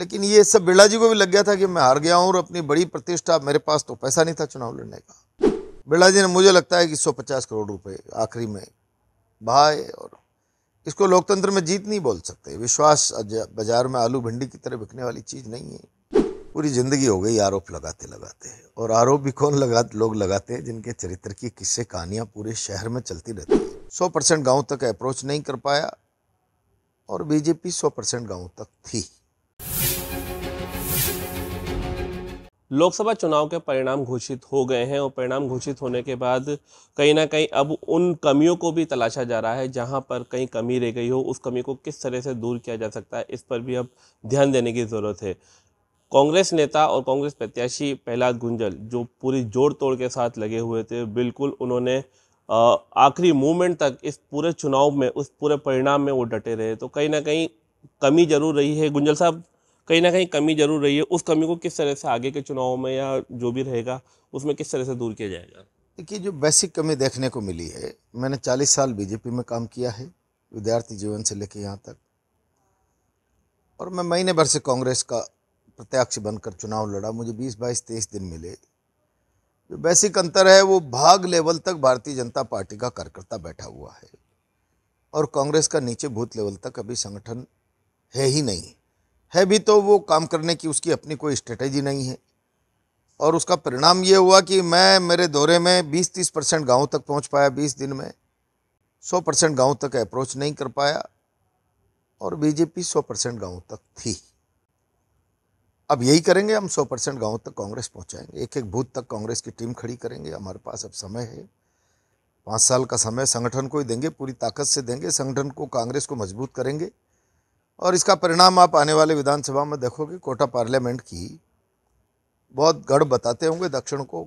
लेकिन ये सब बिरला जी को भी लग गया था कि मैं हार गया हूँ और अपनी बड़ी प्रतिष्ठा मेरे पास तो पैसा नहीं था चुनाव लड़ने का बिरला जी ने मुझे लगता है कि 150 करोड़ रुपए आखिरी में बहाए और इसको लोकतंत्र में जीत नहीं बोल सकते विश्वास बाजार में आलू भिंडी की तरह बिकने वाली चीज़ नहीं है पूरी ज़िंदगी हो गई आरोप लगाते लगाते और आरोप भी कौन लगा लोग लगाते हैं जिनके चरित्र की किस्से कहानियाँ पूरे शहर में चलती रहती है सौ परसेंट गाँव तक अप्रोच नहीं कर पाया और बीजेपी सौ परसेंट गाँव तक थी लोकसभा चुनाव के परिणाम घोषित हो गए हैं और परिणाम घोषित होने के बाद कहीं ना कहीं अब उन कमियों को भी तलाशा जा रहा है जहां पर कहीं कमी रह गई हो उस कमी को किस तरह से दूर किया जा सकता है इस पर भी अब ध्यान देने की ज़रूरत है कांग्रेस नेता और कांग्रेस प्रत्याशी प्रहलाद गुंजल जो पूरी जोड़ तोड़ के साथ लगे हुए थे बिल्कुल उन्होंने आखिरी मूवमेंट तक इस पूरे चुनाव में उस पूरे परिणाम में वो डटे रहे तो कहीं ना कहीं कमी जरूर रही है गुंजल साहब कहीं ना कहीं कमी जरूर रही है उस कमी को किस तरह से आगे के चुनाव में या जो भी रहेगा उसमें किस तरह से दूर किया जाएगा देखिए जो बेसिक कमी देखने को मिली है मैंने 40 साल बीजेपी में काम किया है विद्यार्थी जीवन से लेकर यहाँ तक और मैं महीने भर से कांग्रेस का प्रत्यक्ष बनकर चुनाव लड़ा मुझे बीस बाईस तेईस दिन मिले जो बेसिक अंतर है वो भाग लेवल तक भारतीय जनता पार्टी का कार्यकर्ता बैठा हुआ है और कांग्रेस का नीचे भूत लेवल तक अभी संगठन है ही नहीं है भी तो वो काम करने की उसकी अपनी कोई स्ट्रेटेजी नहीं है और उसका परिणाम ये हुआ कि मैं मेरे दौरे में 20-30 परसेंट गाँव तक पहुंच पाया 20 दिन में 100 परसेंट गाँव तक अप्रोच नहीं कर पाया और बीजेपी 100 परसेंट गाँव तक थी अब यही करेंगे हम 100 परसेंट गाँव तक कांग्रेस पहुँचाएंगे एक एक बूथ तक कांग्रेस की टीम खड़ी करेंगे हमारे पास अब समय है पाँच साल का समय संगठन को ही देंगे पूरी ताकत से देंगे संगठन को कांग्रेस को मजबूत करेंगे और इसका परिणाम आप आने वाले विधानसभा में देखोगे कोटा पार्लियामेंट की बहुत गढ़ बताते होंगे दक्षिण को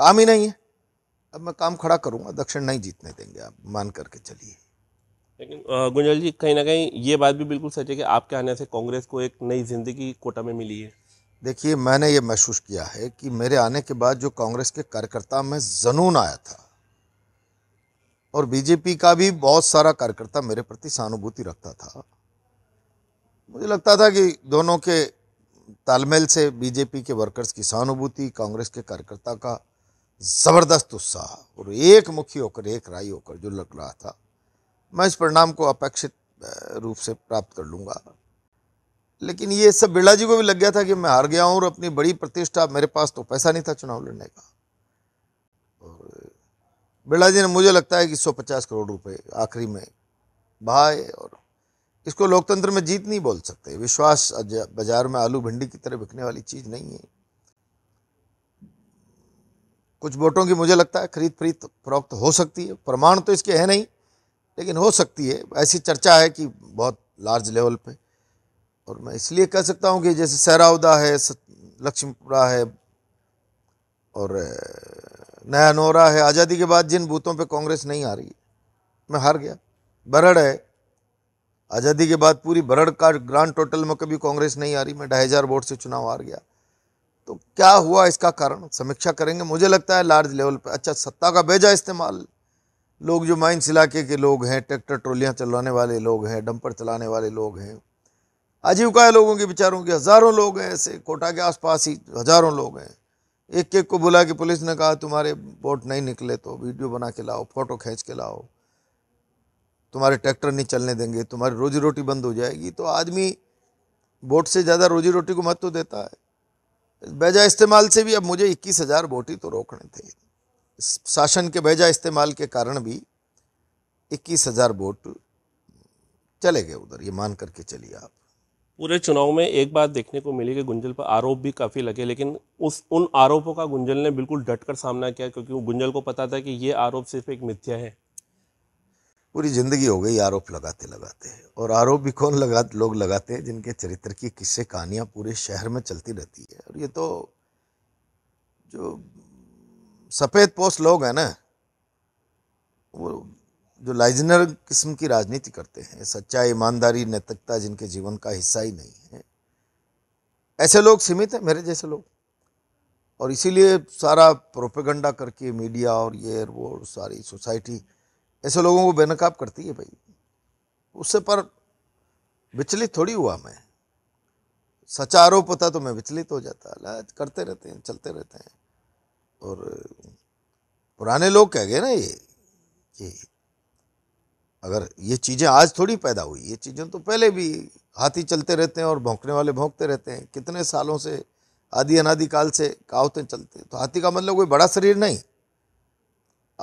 काम ही नहीं है अब मैं काम खड़ा करूंगा दक्षिण नहीं जीतने देंगे आप मान करके चलिए लेकिन गुंजल जी कहीं ना कहीं ये बात भी बिल्कुल सच है कि आपके आने से कांग्रेस को एक नई जिंदगी कोटा में मिली है देखिए मैंने ये महसूस किया है कि मेरे आने के बाद जो कांग्रेस के कार्यकर्ता में जनून आया था और बीजेपी का भी बहुत सारा कार्यकर्ता मेरे प्रति सहानुभूति रखता था मुझे लगता था कि दोनों के तालमेल से बीजेपी के वर्कर्स की सहानुभूति कांग्रेस के कार्यकर्ता का ज़बरदस्त उत्साह और एक मुखी होकर एक राय होकर जो लग रहा था मैं इस परिणाम को अपेक्षित रूप से प्राप्त कर लूँगा लेकिन ये सब बिरला जी को भी लग गया था कि मैं हार गया हूँ और अपनी बड़ी प्रतिष्ठा मेरे पास तो पैसा नहीं था चुनाव लड़ने का और बिरला जी ने मुझे लगता है कि 150 करोड़ रुपए आखिरी में बहाए और इसको लोकतंत्र में जीत नहीं बोल सकते विश्वास बाजार में आलू भिंडी की तरह बिकने वाली चीज़ नहीं है कुछ वोटों की मुझे लगता है खरीद फरीद फरोख्त हो सकती है प्रमाण तो इसके है नहीं लेकिन हो सकती है ऐसी चर्चा है कि बहुत लार्ज लेवल पे और मैं इसलिए कह सकता हूँ कि जैसे सहरावदा है लक्ष्मीपुरा है और नया नोरा है आज़ादी के बाद जिन बूथों पे कांग्रेस नहीं आ रही मैं हार गया बरड़ है आज़ादी के बाद पूरी भरड़ का ग्रांड टोटल में कभी कांग्रेस नहीं आ रही मैं ढाई हज़ार वोट से चुनाव हार गया तो क्या हुआ इसका कारण समीक्षा करेंगे मुझे लगता है लार्ज लेवल पर अच्छा सत्ता का बेजा इस्तेमाल लोग जो माइंस इलाके के लोग हैं ट्रैक्टर ट्रोलियाँ चलाने वाले लोग हैं डंपर चलाने वाले लोग हैं आजीविका है लोगों के बेचारों के हज़ारों लोग हैं ऐसे कोटा के आसपास ही हज़ारों लोग हैं एक एक को बुला के पुलिस ने कहा तुम्हारे वोट नहीं निकले तो वीडियो बना के लाओ फोटो खींच के लाओ तुम्हारे ट्रैक्टर नहीं चलने देंगे तुम्हारी रोजी रोटी बंद हो जाएगी तो आदमी वोट से ज़्यादा रोजी रोटी को महत्व तो देता है बेजा इस्तेमाल से भी अब मुझे इक्कीस हज़ार वोट ही तो रोकने थे शासन के बेजा इस्तेमाल के कारण भी इक्कीस हज़ार वोट चले गए उधर ये मान करके चलिए आप पूरे चुनाव में एक बात देखने को मिली कि गुंजल पर आरोप भी काफ़ी लगे लेकिन उस उन आरोपों का गुंजल ने बिल्कुल डट कर सामना किया क्योंकि गुंजल को पता था कि ये आरोप सिर्फ एक मिथ्या है पूरी ज़िंदगी हो गई आरोप लगाते लगाते और आरोप भी कौन लगा लोग लगाते हैं जिनके चरित्र की किस्से कहानियाँ पूरे शहर में चलती रहती है और ये तो जो सफ़ेद पोस्ट लोग हैं ना वो जो लाइजनर किस्म की राजनीति करते हैं सच्चाई ईमानदारी नैतिकता जिनके जीवन का हिस्सा ही नहीं है ऐसे लोग सीमित हैं मेरे जैसे लोग और इसीलिए सारा प्रोपेगंडा करके मीडिया और ये वो सारी सोसाइटी ऐसे लोगों को बेनकाब करती है भाई उससे पर विचलित थोड़ी हुआ मैं सचा आरोप होता तो मैं विचलित हो जाता लाज करते रहते हैं चलते रहते हैं और पुराने लोग कह गए ना ये कि अगर ये चीज़ें आज थोड़ी पैदा हुई ये चीज़ें तो पहले भी हाथी चलते रहते हैं और भौंकने वाले भौंकते रहते हैं कितने सालों से आदि काल से कावतें चलते हैं तो हाथी का मतलब कोई बड़ा शरीर नहीं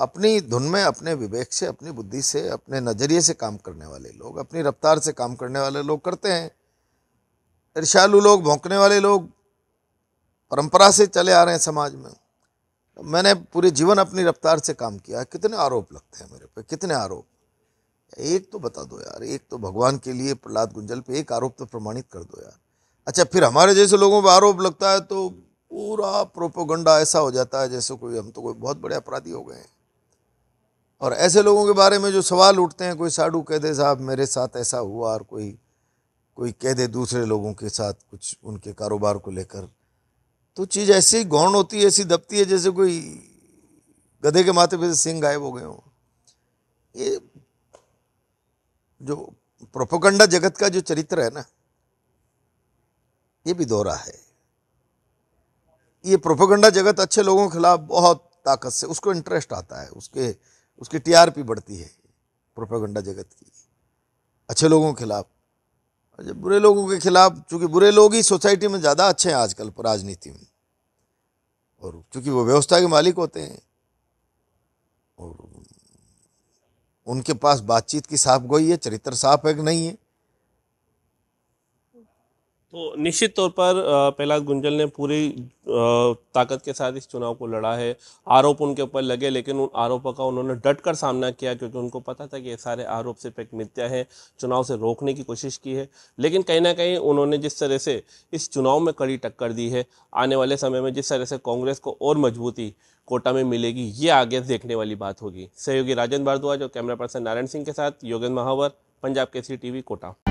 अपनी धुन में अपने विवेक से अपनी बुद्धि से अपने नज़रिए से काम करने वाले लोग अपनी रफ्तार से काम करने वाले लोग करते हैं ईर्षालु लोग भोंकने वाले लोग परंपरा से चले आ रहे हैं समाज में मैंने पूरे जीवन अपनी रफ्तार से काम किया कितने आरोप लगते हैं मेरे पे कितने आरोप एक तो बता दो यार एक तो भगवान के लिए प्रहलाद गुंजल पे एक आरोप तो प्रमाणित कर दो यार अच्छा फिर हमारे जैसे लोगों पर आरोप लगता है तो पूरा प्रोपोगंडा ऐसा हो जाता है जैसे कोई हम तो कोई बहुत बड़े अपराधी हो गए हैं और ऐसे लोगों के बारे में जो सवाल उठते हैं कोई साडू कह दे साहब मेरे साथ ऐसा हुआ और कोई कोई कह दे दूसरे लोगों के साथ कुछ उनके कारोबार को लेकर तो चीज़ ऐसी गौण होती है ऐसी दबती है जैसे कोई गधे के माथे पे से सिंह गायब हो गए हों ये जो प्रोपोकंडा जगत का जो चरित्र है ना ये भी दौरा है ये प्रोपोगंडा जगत अच्छे लोगों के खिलाफ बहुत ताकत से उसको इंटरेस्ट आता है उसके उसकी टीआरपी बढ़ती है प्रोपेगंडा जगत की अच्छे लोगों के खिलाफ जब अच्छा, बुरे लोगों के खिलाफ चूँकि बुरे लोग ही सोसाइटी में ज़्यादा अच्छे हैं आजकल राजनीति में और चूँकि वो व्यवस्था के मालिक होते हैं और उनके पास बातचीत की साफ गोई है चरित्र साफ है कि नहीं है तो निश्चित तौर पर प्रहलाद गुंजल ने पूरी ताकत के साथ इस चुनाव को लड़ा है आरोप उनके ऊपर लगे लेकिन उन आरोपों का उन्होंने डट कर सामना किया क्योंकि उनको पता था कि ये सारे आरोप सिर्फ एक मिथ्या है चुनाव से रोकने की कोशिश की है लेकिन कहीं ना कहीं उन्होंने जिस तरह से इस चुनाव में कड़ी टक्कर दी है आने वाले समय में जिस तरह से कांग्रेस को और मजबूती कोटा में मिलेगी ये आगे देखने वाली बात होगी सहयोगी राजेंद्र भारद्वाज और कैमरा पर्सन नारायण सिंह के साथ योगेंद्र महावर पंजाब केसरी टीवी कोटा